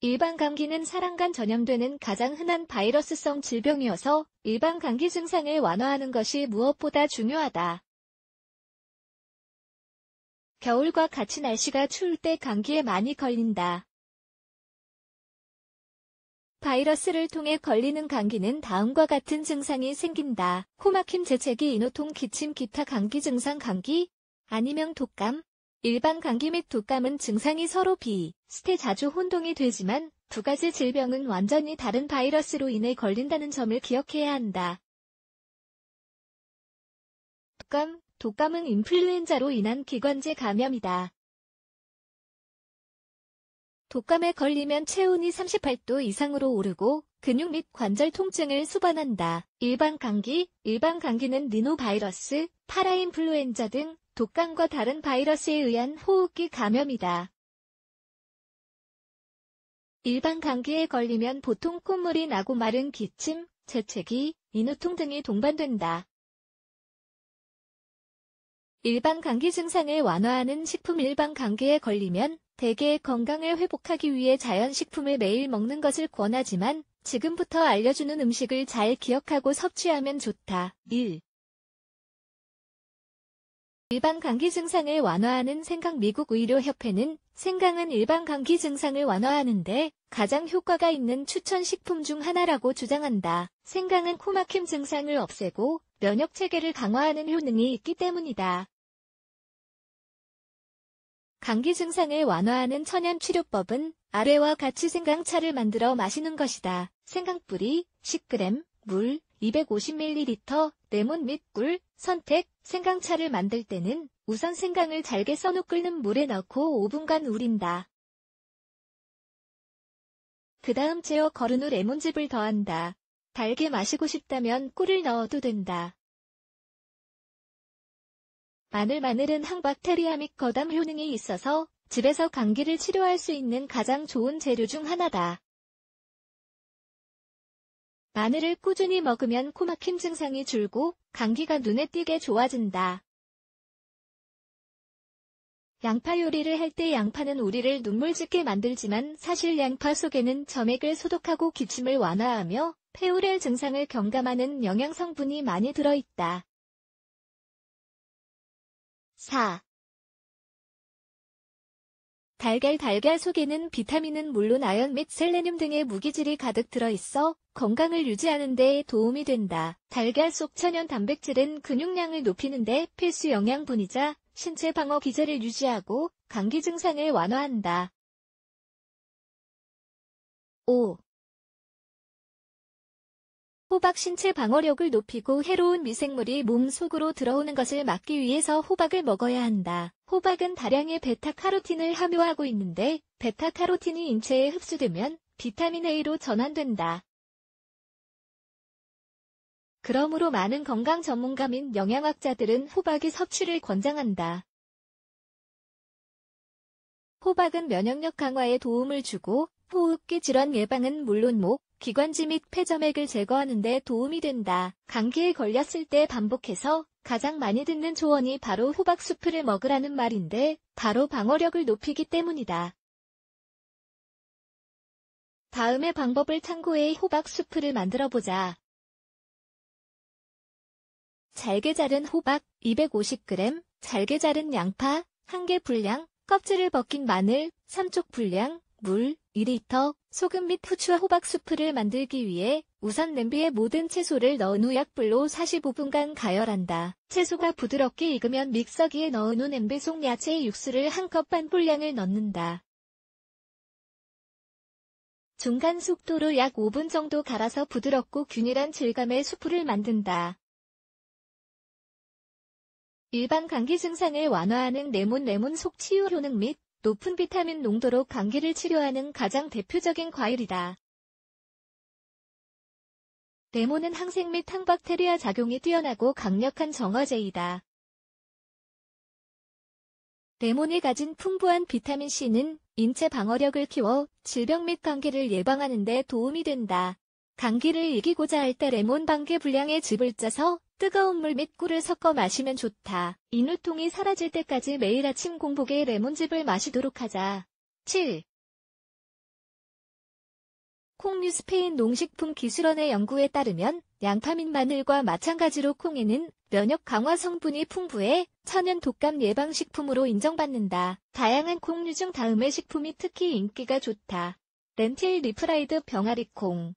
일반 감기는 사람간 전염되는 가장 흔한 바이러스성 질병이어서 일반 감기 증상을 완화하는 것이 무엇보다 중요하다. 겨울과 같이 날씨가 추울 때 감기에 많이 걸린다. 바이러스를 통해 걸리는 감기는 다음과 같은 증상이 생긴다. 코막힘 재채기, 인후통 기침, 기타 감기 증상 감기, 아니면 독감, 일반 감기 및 독감은 증상이 서로 비. 스테 자주 혼동이 되지만 두 가지 질병은 완전히 다른 바이러스로 인해 걸린다는 점을 기억해야 한다. 독감, 독감은 인플루엔자로 인한 기관지 감염이다. 독감에 걸리면 체온이 38도 이상으로 오르고 근육 및 관절 통증을 수반한다. 일반 감기, 일반 감기는 니노바이러스 파라인플루엔자 등 독감과 다른 바이러스에 의한 호흡기 감염이다. 일반 감기에 걸리면 보통 콧물이 나고 마른 기침, 재채기, 인후통 등이 동반된다. 일반 감기 증상을 완화하는 식품 일반 감기에 걸리면 대개 건강을 회복하기 위해 자연식품을 매일 먹는 것을 권하지만 지금부터 알려주는 음식을 잘 기억하고 섭취하면 좋다. 1. 일반 감기 증상을 완화하는 생강 미국 의료협회는 생강은 일반 감기 증상을 완화하는데 가장 효과가 있는 추천 식품 중 하나라고 주장한다. 생강은 코막힘 증상을 없애고 면역 체계를 강화하는 효능이 있기 때문이다. 감기 증상을 완화하는 천연 치료법은 아래와 같이 생강차를 만들어 마시는 것이다. 생강뿌리, 10g, 물, 250ml, 레몬 및 꿀, 선택, 생강차를 만들 때는 우선 생강을 잘게 써놓 끓는 물에 넣고 5분간 우린다. 그 다음 제어 거른 후 레몬즙을 더한다. 달게 마시고 싶다면 꿀을 넣어도 된다. 마늘 마늘은 항박테리아 및 거담 효능이 있어서 집에서 감기를 치료할 수 있는 가장 좋은 재료 중 하나다. 마늘을 꾸준히 먹으면 코막힘 증상이 줄고 감기가 눈에 띄게 좋아진다. 양파 요리를 할 때 양파는 우리를 눈물 짓게 만들지만 사실 양파 속에는 점액을 소독하고 기침을 완화하며 폐우렐 증상을 경감하는 영양성분이 많이 들어있다. 4. 달걀 달걀 속에는 비타민은 물론 아연 및 셀레늄 등의 무기질이 가득 들어있어 건강을 유지하는 데 도움이 된다. 달걀 속 천연 단백질은 근육량을 높이는 데 필수 영양분이자 신체 방어 기제를 유지하고 감기 증상을 완화한다. 5. 호박 신체 방어력을 높이고 해로운 미생물이 몸 속으로 들어오는 것을 막기 위해서 호박을 먹어야 한다. 호박은 다량의 베타카로틴을 함유하고 있는데 베타카로틴이 인체에 흡수되면 비타민 A로 전환된다. 그러므로 많은 건강 전문가 및 영양학자들은 호박의 섭취를 권장한다. 호박은 면역력 강화에 도움을 주고 호흡기 질환 예방은 물론 목, 기관지 및 폐점액을 제거하는 데 도움이 된다. 감기에 걸렸을 때 반복해서 가장 많이 듣는 조언이 바로 호박수프를 먹으라는 말인데 바로 방어력을 높이기 때문이다. 다음의 방법을 참고해 호박수프를 만들어보자. 잘게 자른 호박 250g, 잘게 자른 양파 1개 분량, 껍질을 벗긴 마늘 3쪽 분량, 물 2리터, 소금 및 후추와 호박 수프를 만들기 위해 우선 냄비에 모든 채소를 넣은 후 약불로 45분간 가열한다. 채소가 부드럽게 익으면 믹서기에 넣은 후 냄비 속 야채의 육수를 한 컵 반 분량을 넣는다. 중간 속도로 약 5분 정도 갈아서 부드럽고 균일한 질감의 수프를 만든다. 일반 감기 증상을 완화하는 레몬 레몬 속치유 효능 및 높은 비타민 농도로 감기를 치료하는 가장 대표적인 과일이다. 레몬은 항생 및 항박테리아 작용이 뛰어나고 강력한 정화제이다. 레몬이 가진 풍부한 비타민C는 인체 방어력을 키워 질병 및 감기를 예방하는 데 도움이 된다. 감기를 이기고자 할 때 레몬 반 개 분량의 즙을 짜서 뜨거운 물 및 꿀을 섞어 마시면 좋다. 인후통이 사라질 때까지 매일 아침 공복에 레몬즙을 마시도록 하자. 7. 콩류 스페인 농식품 기술원의 연구에 따르면 양파 민 마늘과 마찬가지로 콩에는 면역 강화 성분이 풍부해 천연 독감 예방 식품으로 인정받는다. 다양한 콩류 중 다음의 식품이 특히 인기가 좋다. 렌틸 리프라이드 병아리 콩.